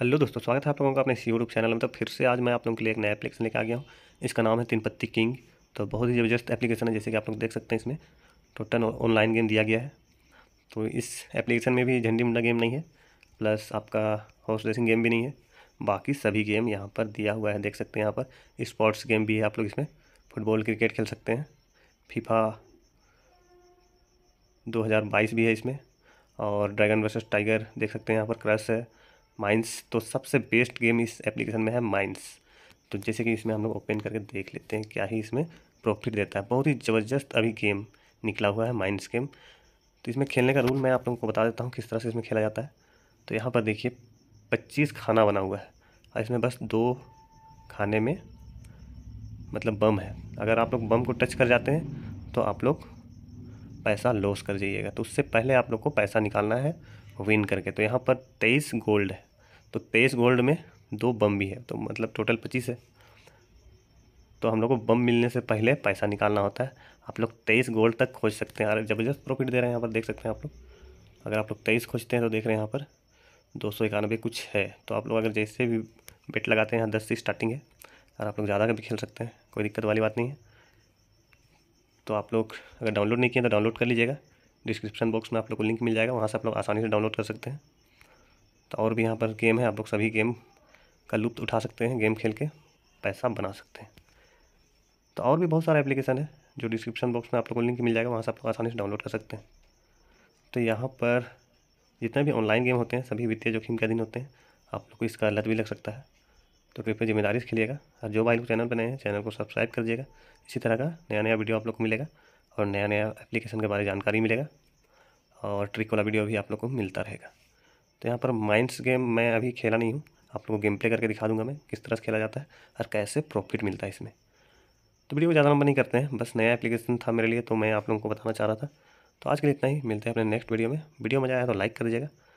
hello दोस्तों स्वागत है आप लोगों का अपने इस यूट्यूब चैनल में तो फिर से आज मैं आप लोगों के लिए एक नया एप्लीकेशन लेकर आ गया हूँ इसका नाम है तीन पत्ती किंग तो बहुत ही ज़बरदस्त एप्लीकेशन है जैसे कि आप लोग देख सकते हैं इसमें तो टोटल ऑनलाइन गेम दिया गया है तो इस एप्लीकेशन में भी झंडी मुंडा गेम नहीं है प्लस आपका हॉर्स रेसिंग गेम भी नहीं है बाकी सभी गेम यहाँ पर दिया हुआ है देख सकते हैं यहाँ पर स्पोर्ट्स गेम भी है आप लोग इसमें फुटबॉल क्रिकेट खेल सकते हैं फीफा 2022 भी है इसमें और ड्रैगन वर्सेस टाइगर देख सकते हैं यहाँ पर क्रश है माइंस तो सबसे बेस्ट गेम इस एप्लीकेशन में है माइंस तो जैसे कि इसमें हम लोग ओपन करके देख लेते हैं क्या ही इसमें प्रॉफिट देता है बहुत ही ज़बरदस्त अभी गेम निकला हुआ है माइंस गेम तो इसमें खेलने का रूल मैं आप लोगों को बता देता हूँ किस तरह से इसमें खेला जाता है तो यहाँ पर देखिए पच्चीस खाना बना हुआ है और इसमें बस दो खाने में मतलब बम है अगर आप लोग बम को टच कर जाते हैं तो आप लोग पैसा लॉस कर जाइएगा तो उससे पहले आप लोग को पैसा निकालना है विन करके तो यहाँ पर तेईस गोल्ड है तो तेईस गोल्ड में दो बम भी है तो मतलब टोटल पच्चीस है तो हम लोग को बम मिलने से पहले पैसा निकालना होता है आप लोग तेईस गोल्ड तक खोज सकते हैं अरे ज़बरदस्त प्रॉफिट दे रहे हैं यहाँ पर देख सकते हैं आप लोग अगर आप लोग तेईस खोजते हैं तो देख रहे हैं यहाँ पर दो सौ इक्यानवे कुछ है तो आप लोग अगर जैसे भी बेट लगाते हैं यहाँ दस से स्टार्टिंग है और आप लोग ज़्यादा का भी खेल सकते हैं कोई दिक्कत वाली बात नहीं है तो आप लोग अगर डाउनलोड नहीं किए तो डाउनलोड कर लीजिएगा डिस्क्रिप्शन बॉक्स में आप लोग को लिंक मिल जाएगा वहाँ से आप लोग आसानी से डाउनलोड कर सकते हैं तो और भी यहाँ पर गेम है आप लोग सभी गेम का लुप्त उठा सकते हैं गेम खेल के पैसा बना सकते हैं तो और भी बहुत सारे एप्लीकेशन है जो डिस्क्रिप्शन बॉक्स में आप लोग को लिंक मिल जाएगा वहाँ से आप लोग आसानी से डाउनलोड कर सकते हैं तो यहाँ पर जितने भी ऑनलाइन गेम होते हैं सभी वित्तीय जोखिम के अधीन होते हैं आप लोग को इसका लत भी लग सकता है तो कृपया जिम्मेदारी से खेलिएगा और जो भाई लोग चैनल पर नए हैं चैनल को सब्सक्राइब कर दिएगा इसी तरह का नया नया वीडियो आप लोग को मिलेगा और नया नया एप्लीकेशन के बारे में जानकारी मिलेगा और ट्रिक वाला वीडियो भी आप लोग को मिलता रहेगा तो यहाँ पर माइंड्स गेम मैं अभी खेला नहीं हूँ आप लोगों को गेम प्ले करके दिखा दूंगा मैं किस तरह से खेला जाता है और कैसे प्रॉफिट मिलता है इसमें तो वीडियो को ज़्यादा लंबा नहीं करते हैं बस नया एप्लीकेशन था मेरे लिए तो मैं आप लोगों को बताना चाह रहा था तो आज के लिए इतना ही मिलते हैं अपने नेक्स्ट वीडियो में वीडियो मज़ा आया तो लाइक कर दीजिएगा